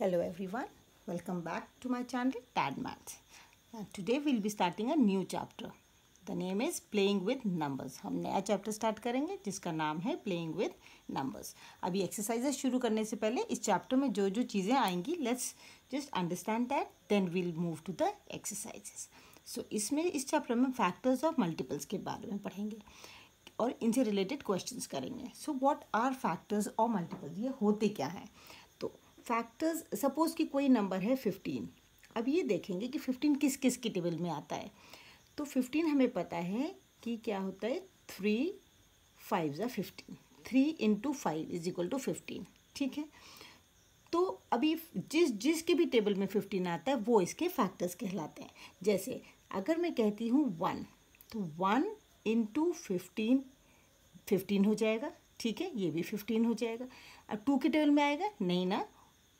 hello everyone welcome back to my channel tad math now today we'll be starting a new chapter the name is playing with numbers हम नया chapter start करेंगे जिसका नाम है playing with numbers अभी exercises शुरू करने से पहले इस चैप्टर में जो जो चीज़ें आएंगी let's just understand that then we'll move to the exercises so इसमें इस चैप्टर में factors of multiples के बारे में पढ़ेंगे और इनसे रिलेटेड क्वेश्चंस करेंगे सो व्हाट आर फैक्टर्स और मल्टीपल ये होते क्या हैं फैक्टर्स सपोज़ कि कोई नंबर है फिफ्टीन अब ये देखेंगे कि फिफ्टीन किस किस की टेबल में आता है तो फिफ्टीन हमें पता है कि क्या होता है थ्री फाइव या fifteen three into five is equal to fifteen ठीक है तो अभी जिस जिस के भी टेबल में फिफ्टीन आता है वो इसके फैक्टर्स कहलाते हैं जैसे अगर मैं कहती हूँ वन तो वन इंटू फिफ्टीन फिफ्टीन हो जाएगा ठीक है ये भी फिफ्टीन हो जाएगा अब टू के टेबल में आएगा नहीं ना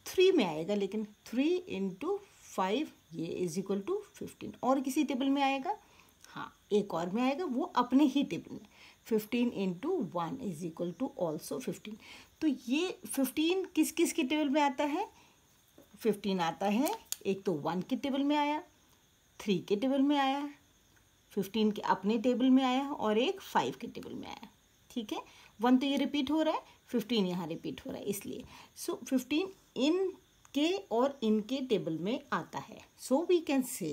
थ्री में आएगा लेकिन थ्री इंटू फाइव ये इज इक्वल टू फिफ्टीन और किसी टेबल में आएगा हाँ एक और में आएगा वो अपने ही टेबल में fifteen into one is equal to also fifteen तो ये फिफ्टीन किस किस के टेबल में आता है फिफ्टीन आता है एक तो वन के टेबल में आया थ्री के टेबल में आया फिफ्टीन के अपने टेबल में आया और एक फाइव के टेबल में आया ठीक है वन तो ये रिपीट हो रहा है फिफ्टीन यहाँ रिपीट हो रहा है इसलिए सो फिफ्टीन इन के और इनके टेबल में आता है सो वी कैन से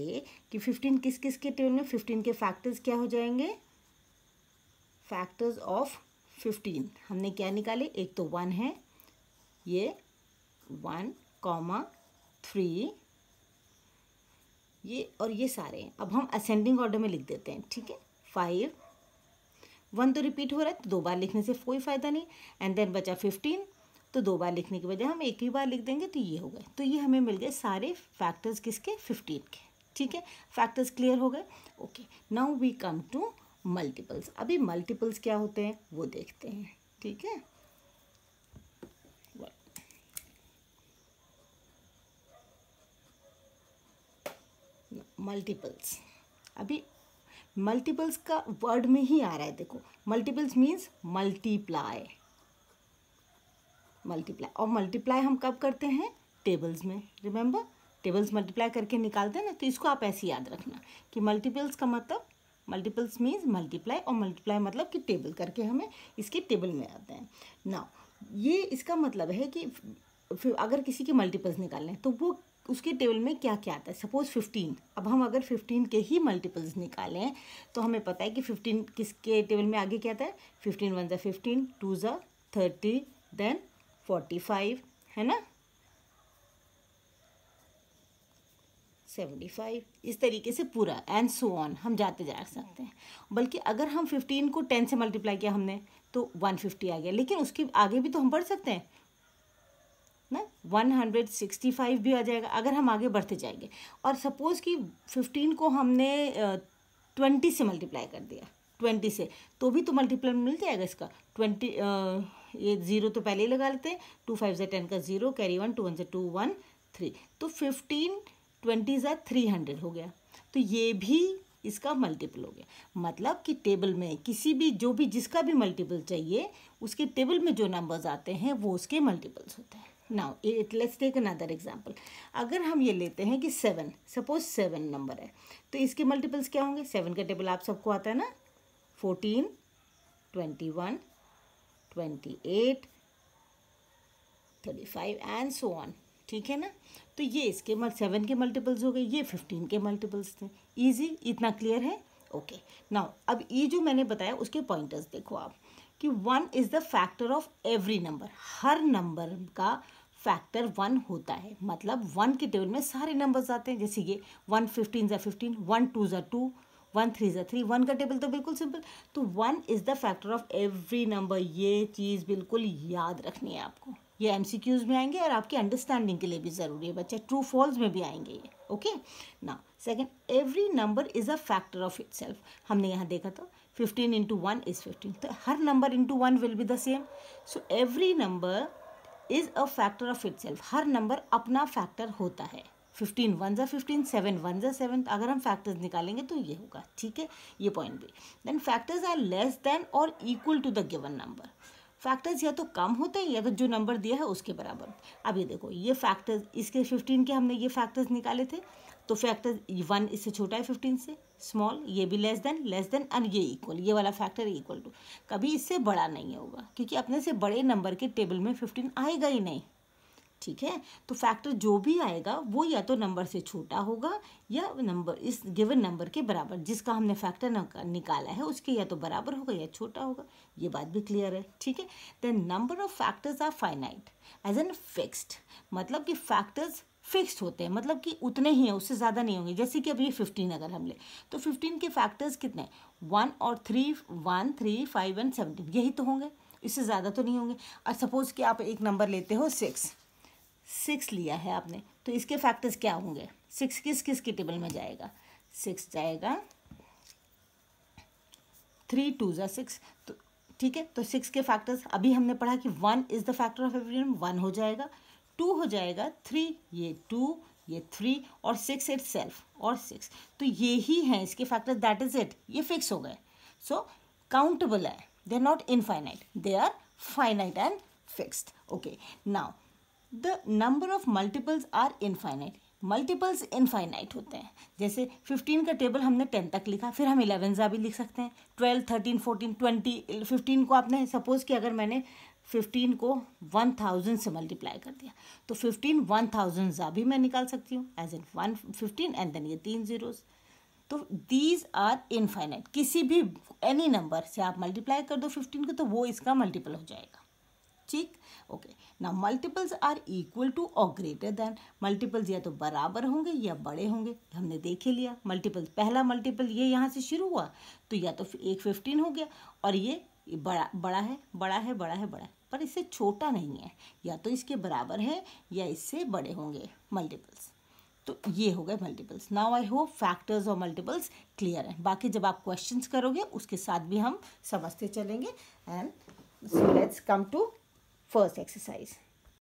कि फिफ्टीन किस किस के टेबल में फिफ्टीन के फैक्टर्स क्या हो जाएंगे फैक्टर्स ऑफ फिफ्टीन हमने क्या निकाले एक तो वन है ये वन कॉमा थ्री ये और ये सारे हैं अब हम असेंडिंग ऑर्डर में लिख देते हैं ठीक है फाइव वन तो रिपीट हो रहा है तो दो बार लिखने से कोई फ़ायदा नहीं एंड देन बचा फिफ्टीन तो दो बार लिखने की बजाय हम एक ही बार लिख देंगे तो ये हो गए तो ये हमें मिल गए सारे फैक्टर्स किसके फिफ्टीन के ठीक है फैक्टर्स क्लियर हो गए okay now we come to multiples अभी मल्टीपल्स क्या होते हैं वो देखते हैं ठीक है मल्टीपल्स अभी मल्टीपल्स का वर्ड में ही आ रहा है देखो मल्टीपल्स मीन्स मल्टीप्लाई मल्टीप्लाई और मल्टीप्लाई हम कब करते हैं टेबल्स में रिमेंबर टेबल्स मल्टीप्लाई करके निकालते हैं ना तो इसको आप ऐसे याद रखना कि मल्टीपल्स का मतलब मल्टीपल्स मीन्स मल्टीप्लाई और मल्टीप्लाई मतलब कि टेबल करके हमें इसके टेबल में आते हैं ना ये इसका मतलब है कि फिर अगर किसी के मल्टीपल्स निकालने हैं तो वो उसके टेबल में क्या क्या आता है सपोज़ फिफ्टीन अब हम अगर फिफ्टीन के ही मल्टीपल्स निकालें तो हमें पता है कि फिफ्टीन किसके टेबल में आगे क्या आता है फिफ्टीन वन ज़ा फिफ्टीन टू ज़ा थर्टी देन फोर्टी फाइव है ना सेवेंटी फाइव इस तरीके से पूरा एंड सो ऑन हम जाते जा सकते हैं बल्कि अगर हम फिफ्टीन को टेन से मल्टीप्लाई किया हमने तो वन फिफ्टी आ गया लेकिन उसके आगे भी तो हम पढ़ सकते हैं ना 165 भी आ जाएगा अगर हम आगे बढ़ते जाएंगे और सपोज़ कि 15 को हमने ट्वेंटी से मल्टीप्लाई कर दिया ट्वेंटी से तो भी तो मल्टीप्लाई मिल जाएगा इसका ट्वेंटी ये ज़ीरो तो पहले ही लगा लेते हैं टू फाइव जै टेन का zero carry one two one जै टू वन थ्री तो फिफ्टीन ट्वेंटी जै थ्री हंड्रेड हो गया तो ये भी इसका मल्टीपल हो गया मतलब कि टेबल में किसी भी जो भी जिसका भी मल्टीपल चाहिए उसके टेबल में जो नंबर्स आते हैं वो उसके मल्टीपल्स होते हैं now it let's take another example अगर हम ये लेते हैं कि सेवन सपोज सेवन नंबर है तो इसके मल्टीपल्स क्या होंगे सेवन का टेबल आप सबको आता है ना fourteen twenty one twenty eight thirty five and so on ठीक है ना तो ये इसके सेवन के मल्टीपल्स हो गए ये फिफ्टीन के मल्टीपल्स थे ईजी इतना क्लियर है ओके okay. नाउ अब ये जो मैंने बताया उसके पॉइंटर्स देखो आप कि one is the factor of every number हर नंबर का फैक्टर वन होता है मतलब वन के टेबल में सारे नंबर्स आते हैं जैसे ये वन फिफ्टीन ज़ा फिफ्टीन वन टू ज़ा टू वन थ्री ज़ा थ्री वन का टेबल तो बिल्कुल सिंपल तो one is the factor of every number ये चीज़ बिल्कुल याद रखनी है आपको ये एम सी क्यूज़ में आएंगे और आपकी अंडरस्टैंडिंग के लिए भी ज़रूरी है बच्चे ट्रू फॉल्स में भी आएंगे ये ओके ना second every number is a factor of itself हमने यहाँ देखा था fifteen into one is fifteen तो हर number into one will be the same so every number is a factor of it हर नंबर अपना factor होता है फिफ्टीन वन ज़ा फिफ्टीन सेवन वन ज़ा सेवन अगर हम फैक्टर्स निकालेंगे तो ये होगा ठीक है ये पॉइंट भी then factors are less than और equal to the given number factors या तो कम होते हैं या तो जो नंबर दिया है उसके बराबर अब ये देखो ये फैक्टर्स इसके फिफ्टीन के हमने ये फैक्टर्स निकाले थे तो फैक्टर वन इससे छोटा है फिफ्टीन से स्मॉल ये भी less than less than and ये इक्वल ये वाला फैक्टर इक्वल टू कभी इससे बड़ा नहीं होगा क्योंकि अपने से बड़े नंबर के टेबल में फिफ्टीन आएगा ही नहीं ठीक है तो फैक्टर जो भी आएगा वो या तो नंबर से छोटा होगा या नंबर इस गिवन नंबर के बराबर जिसका हमने फैक्टर निकाला है उसके या तो बराबर होगा या छोटा होगा ये बात भी क्लियर है ठीक है then number of factors are finite as an fixed मतलब कि फैक्टर्स फिक्स्ड होते हैं मतलब कि उतने ही हैं उससे ज़्यादा नहीं होंगे जैसे कि अब ये फिफ्टीन अगर हम ले तो फिफ्टीन के फैक्टर्स कितने वन और three one three five and seventeen यही तो होंगे इससे ज़्यादा तो नहीं होंगे और सपोज़ कि आप एक नंबर लेते हो सिक्स सिक्स लिया है आपने तो इसके फैक्टर्स क्या होंगे सिक्स किस किस के टेबल में जाएगा सिक्स जाएगा थ्री टू ज़ा सिक्स तो ठीक है तो सिक्स के फैक्टर्स अभी हमने पढ़ा कि one is the factor of everyone one हो जाएगा टू हो जाएगा थ्री ये टू ये थ्री और सिक्स इट सेल्फ और सिक्स तो ये ही हैं इसके फैक्टर्स दैट इज़ इट ये फिक्स हो गए सो काउंटेबल है they are not infinite they are finite and fixed okay now the number of multiples are infinite multiples infinite होते हैं जैसे 15 का टेबल हमने 10 तक लिखा फिर हम ज़ा भी लिख सकते हैं 12, 13, 14, 20, 15 को आपने सपोज़ कि अगर मैंने 15 को 1000 से मल्टीप्लाई कर दिया तो 15 1000 ज़ा भी मैं निकाल सकती हूँ as in one fifteen and then ये तीन ज़ीरोज़ तो दीज आर इनफाइनाइट किसी भी एनी नंबर से आप मल्टीप्लाई कर दो 15 को तो वो इसका मल्टीपल हो जाएगा ठीक ओके ना मल्टीपल्स आर इक्वल टू और ग्रेटर देन मल्टीपल्स या तो बराबर होंगे या बड़े होंगे हमने देख ही लिया मल्टीपल्स पहला मल्टीपल ये यहाँ से शुरू हुआ तो या तो एक फिफ्टीन हो गया और ये बड़ा बड़ा है बड़ा है बड़ा है बड़ा है पर इससे छोटा नहीं है या तो इसके बराबर है या इससे बड़े होंगे मल्टीपल्स तो ये हो गए multiples now I hope factors और मल्टीपल्स क्लियर हैं बाकी जब आप क्वेश्चंस करोगे उसके साथ भी हम समझते चलेंगे and so let's come to first exercise.